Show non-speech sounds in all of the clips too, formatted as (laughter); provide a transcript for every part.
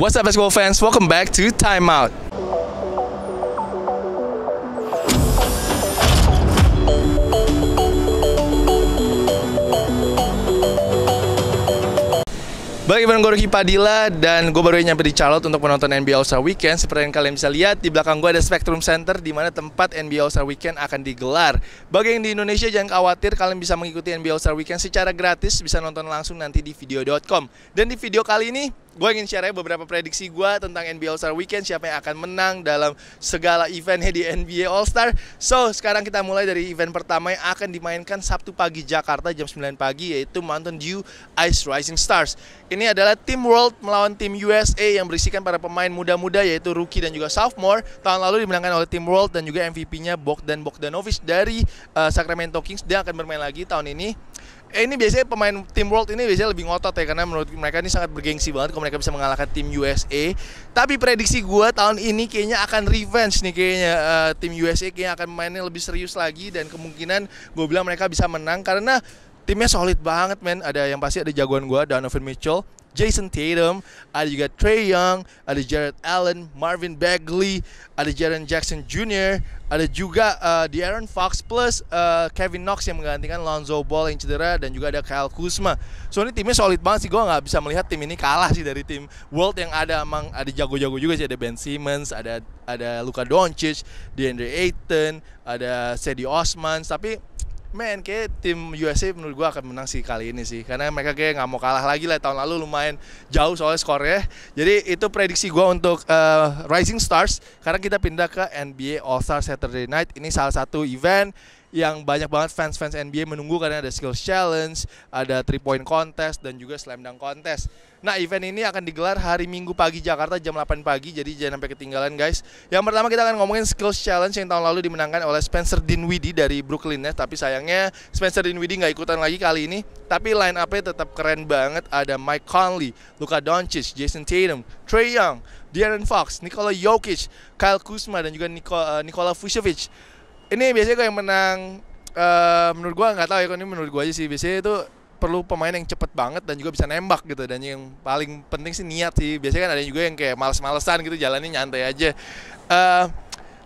What's up basketball fans? Welcome back to Timeout. Baik, teman gue Rocky Padilla dan gue baru nyampe di Charlotte untuk menonton NBA All Star Weekend. Seperti yang kalian bisa lihat, di belakang gue ada Spectrum Center di mana tempat NBA All Star Weekend akan digelar. Bagi yang di Indonesia jangan khawatir, kalian bisa mengikuti NBA All Star Weekend secara gratis, bisa nonton langsung nanti di video.com. Dan di video kali ini, gue ingin share beberapa prediksi gue tentang NBA All Star Weekend siapa yang akan menang dalam segala eventnya di NBA All Star. So sekarang kita mulai dari event pertama yang akan dimainkan Sabtu pagi Jakarta jam 9 pagi yaitu Mountain Dew Ice Rising Stars. Ini adalah tim World melawan tim USA yang berisikan para pemain muda-muda yaitu rookie dan juga sophomore. Tahun lalu dimenangkan oleh tim World dan juga MVP-nya Bogdan Bogdanovic dari uh, Sacramento Kings. Dia akan bermain lagi tahun ini eh ini biasanya pemain tim World ini biasanya lebih ngotot ya karena menurut mereka ini sangat bergengsi banget kalau mereka bisa mengalahkan tim USA. Tapi prediksi gue tahun ini kayaknya akan revenge nih kayaknya uh, eh, tim USA kayaknya akan mainnya lebih serius lagi dan kemungkinan gue bilang mereka bisa menang karena timnya solid banget men ada yang pasti ada jagoan gue Donovan Mitchell Jason Tatum, ada juga Trey Young, ada Jared Allen, Marvin Bagley, ada Jaren Jackson Jr., ada juga uh, De'Aaron Fox plus uh, Kevin Knox yang menggantikan Lonzo Ball yang cedera dan juga ada Kyle Kuzma. So ini timnya solid banget sih, gue nggak bisa melihat tim ini kalah sih dari tim World yang ada emang ada jago-jago juga sih, ada Ben Simmons, ada ada Luka Doncic, DeAndre Ayton, ada Sadie Osman, tapi Men, kayak tim USA menurut gue akan menang sih kali ini sih karena mereka kayak nggak mau kalah lagi lah tahun lalu lumayan jauh soalnya skornya jadi itu prediksi gue untuk uh, Rising Stars karena kita pindah ke NBA All Star Saturday Night ini salah satu event yang banyak banget fans-fans NBA menunggu karena ada skill challenge, ada three point contest dan juga slam dunk contest. Nah, event ini akan digelar hari Minggu pagi Jakarta jam 8 pagi, jadi jangan sampai ketinggalan guys. Yang pertama kita akan ngomongin skill challenge yang tahun lalu dimenangkan oleh Spencer Dinwiddie dari Brooklyn ya, tapi sayangnya Spencer Dinwiddie nggak ikutan lagi kali ini. Tapi line up-nya tetap keren banget, ada Mike Conley, Luka Doncic, Jason Tatum, Trey Young, De'Aaron Fox, Nikola Jokic, Kyle Kuzma dan juga Nikola, uh, eh, Nikola Vucevic ini biasanya kok yang menang uh, menurut gua nggak tahu ya ini menurut gua aja sih biasanya itu perlu pemain yang cepet banget dan juga bisa nembak gitu dan yang paling penting sih niat sih biasanya kan ada juga yang kayak males-malesan gitu jalannya nyantai aja uh,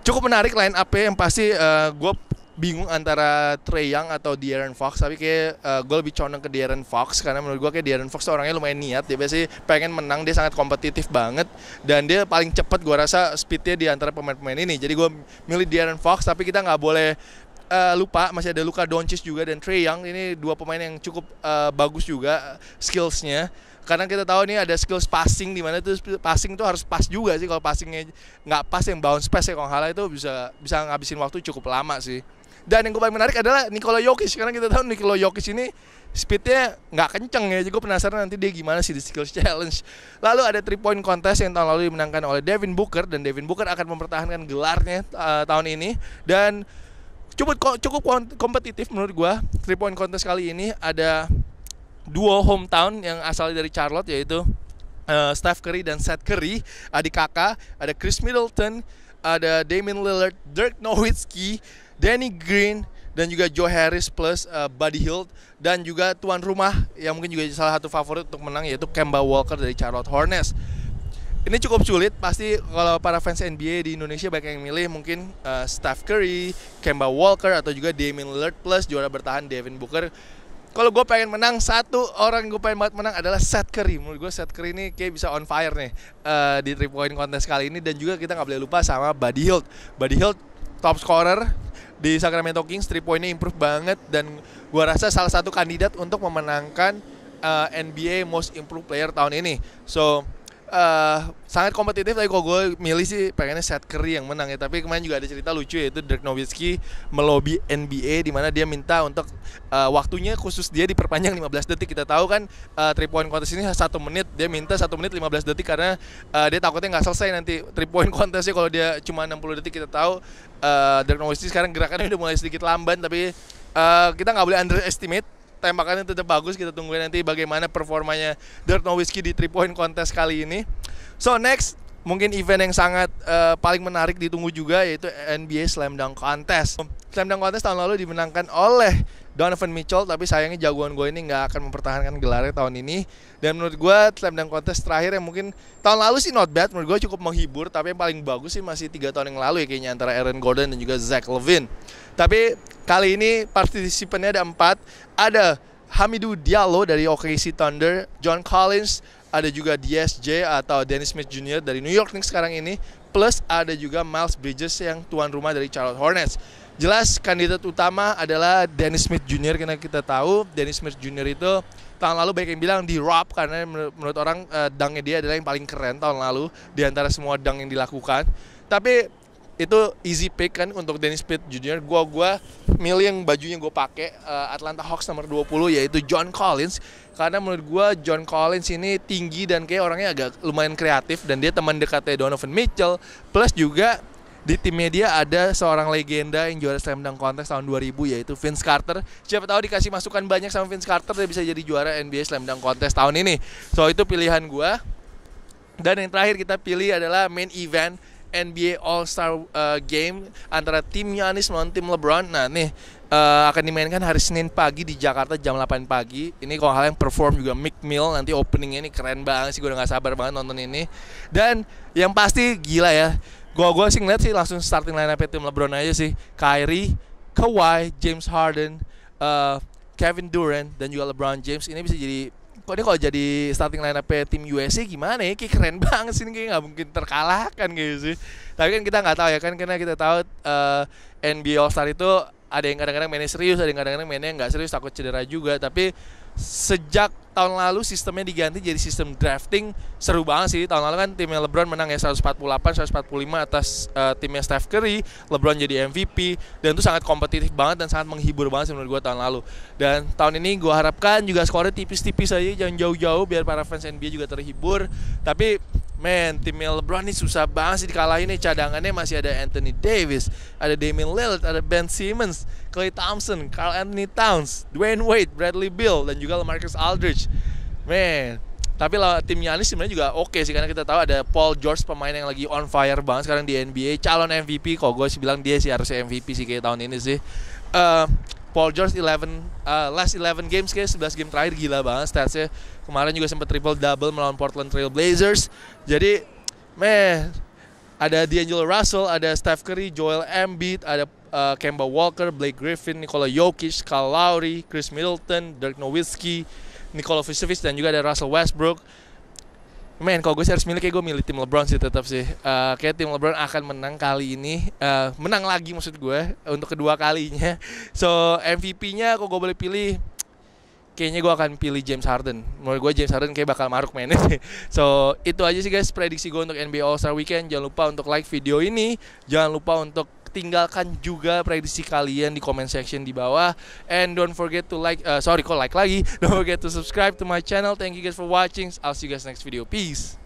cukup menarik line up yang pasti uh, eh, gue bingung antara Trey Young atau Darren Fox tapi kayak uh, eh, gue lebih condong ke Darren Fox karena menurut gue kayak Darren Fox orangnya lumayan niat dia biasanya pengen menang dia sangat kompetitif banget dan dia paling cepat gue rasa speednya di antara pemain-pemain ini jadi gue milih Darren Fox tapi kita nggak boleh uh, lupa masih ada Luka Doncic juga dan Trey Young ini dua pemain yang cukup uh, bagus juga skillsnya karena kita tahu nih ada skills passing di mana tuh passing tuh harus pas juga sih kalau passingnya nggak pas yang bounce pass ya kalau itu bisa bisa ngabisin waktu cukup lama sih dan yang gue paling menarik adalah Nikola Jokic karena kita tahu Nikola Jokic ini speednya nggak kenceng ya. Jadi gue penasaran nanti dia gimana sih di skills challenge. Lalu ada three point contest yang tahun lalu dimenangkan oleh Devin Booker dan Devin Booker akan mempertahankan gelarnya uh, tahun ini dan cukup cukup kompetitif menurut gue three point contest kali ini ada duo hometown yang asal dari Charlotte yaitu uh, Steph Curry dan Seth Curry adik kakak ada Chris Middleton ada Damian Lillard Dirk Nowitzki Danny Green dan juga Joe Harris plus uh, Buddy Hield dan juga tuan rumah yang mungkin juga salah satu favorit untuk menang yaitu Kemba Walker dari Charlotte Hornets. Ini cukup sulit pasti kalau para fans NBA di Indonesia banyak yang milih mungkin uh, Steph Curry, Kemba Walker atau juga Damian Lillard plus juara bertahan Devin Booker. Kalau gue pengen menang satu orang gue pengen banget menang adalah Seth Curry. Menurut gue Seth Curry ini kayak bisa on fire nih uh, di three point contest kali ini dan juga kita nggak boleh lupa sama Buddy Hield. Buddy Hield top scorer di Sacramento Kings three pointnya improve banget dan gua rasa salah satu kandidat untuk memenangkan uh, eh, NBA Most Improved Player tahun ini. So uh, sangat kompetitif tapi kok gue milih sih pengennya Seth Curry yang menang ya tapi kemarin juga ada cerita lucu yaitu Dirk Nowitzki melobi NBA di mana dia minta untuk uh, waktunya khusus dia diperpanjang 15 detik kita tahu kan uh, three point contest ini satu menit dia minta satu menit 15 detik karena uh, dia takutnya nggak selesai nanti three point contestnya kalau dia cuma 60 detik kita tahu uh, Dirk Nowitzki sekarang gerakannya udah mulai sedikit lamban tapi uh, kita nggak boleh underestimate tembakannya tetap bagus kita tungguin nanti bagaimana performanya No Whiskey di 3 point contest kali ini so next mungkin event yang sangat uh, paling menarik ditunggu juga yaitu NBA Slam Dunk Contest. Slam Dunk Contest tahun lalu dimenangkan oleh Donovan Mitchell tapi sayangnya jagoan gue ini nggak akan mempertahankan gelarnya tahun ini dan menurut gue slam dunk contest terakhir yang mungkin tahun lalu sih not bad menurut gue cukup menghibur tapi yang paling bagus sih masih tiga tahun yang lalu ya kayaknya antara Aaron Gordon dan juga Zach Levine tapi kali ini partisipannya ada empat ada Hamidou Diallo dari OKC Thunder, John Collins, ada juga DSJ atau Dennis Smith Jr. dari New York Knicks sekarang ini, plus ada juga Miles Bridges yang tuan rumah dari Charlotte Hornets. Jelas kandidat utama adalah Dennis Smith Jr. karena kita tahu Dennis Smith Jr. itu tahun lalu banyak yang bilang di rob karena menurut orang uh, dangnya dia adalah yang paling keren tahun lalu di antara semua dang yang dilakukan. Tapi itu easy pick kan untuk Dennis Pitt Junior. Gua gua milih yang bajunya gue pakai uh, Atlanta Hawks nomor 20 yaitu John Collins karena menurut gua John Collins ini tinggi dan kayak orangnya agak lumayan kreatif dan dia teman dekatnya Donovan Mitchell plus juga di tim media ada seorang legenda yang juara slam dunk contest tahun 2000 yaitu Vince Carter. Siapa tahu dikasih masukan banyak sama Vince Carter dia bisa jadi juara NBA slam dunk contest tahun ini. So itu pilihan gua. Dan yang terakhir kita pilih adalah main event NBA All Star uh, Game antara tim Yanis melawan tim LeBron. Nah, nih uh, akan dimainkan hari Senin pagi di Jakarta jam 8 pagi. Ini kalau kalian perform juga Mick Mill nanti openingnya ini keren banget sih. Gue udah gak sabar banget nonton ini. Dan yang pasti gila ya. Gue gue sih ngeliat sih langsung starting line up tim LeBron aja sih. Kyrie, Kawhi, James Harden, uh, Kevin Durant dan juga LeBron James ini bisa jadi kok ini kalau jadi starting line up tim USA gimana ya? Kayak keren banget sih kayak nggak mungkin terkalahkan gitu sih. Tapi kan kita nggak tahu ya kan karena kita tahu uh, eh, NBA All Star itu ada yang kadang-kadang mainnya serius, ada yang kadang-kadang mainnya nggak serius, takut cedera juga. Tapi sejak tahun lalu sistemnya diganti jadi sistem drafting seru banget sih. Tahun lalu kan timnya LeBron menang ya 148 145 atas uh, timnya Steph Curry. LeBron jadi MVP dan itu sangat kompetitif banget dan sangat menghibur banget sih menurut gue tahun lalu. Dan tahun ini gue harapkan juga skornya tipis-tipis aja jangan jauh-jauh biar para fans NBA juga terhibur. Tapi Man, timnya LeBron ini susah banget sih dikalahin nih. Cadangannya masih ada Anthony Davis, ada Damian Lillard, ada Ben Simmons, Klay Thompson, Carl Anthony Towns, Dwayne Wade, Bradley Beal, dan juga Marcus Aldridge. Man, tapi lah tim Yannis sebenarnya juga oke okay sih karena kita tahu ada Paul George pemain yang lagi on fire banget sekarang di NBA calon MVP kok gue sih bilang dia sih harusnya MVP sih kayak tahun ini sih uh, Paul George 11 uh, eh, last 11 games guys 11 game terakhir gila banget statsnya. Kemarin juga sempat triple double melawan Portland Trail Blazers. Jadi meh ada D'Angelo Russell, ada Steph Curry, Joel Embiid, ada uh, Kemba Walker, Blake Griffin, Nikola Jokic, Kyle Lowry, Chris Middleton, Dirk Nowitzki, Nikola Vucevic dan juga ada Russell Westbrook Men, kalau gue sih harus milih kayak gue milih tim LeBron sih tetap sih. Uh, kayak tim LeBron akan menang kali ini, uh, menang lagi maksud gue untuk kedua kalinya. (laughs) So MVP-nya kalau gue boleh pilih, kayaknya gue akan pilih James Harden. Menurut gue James Harden kayak bakal maruk mainnya sih. (laughs) So itu aja sih guys prediksi gue untuk NBA All Star Weekend. Jangan lupa untuk like video ini, jangan lupa untuk tinggalkan juga prediksi kalian di comment section di bawah and don't forget to like uh, sorry kok like lagi (laughs) don't forget to subscribe to my channel thank you guys for watching I'll see you guys next video peace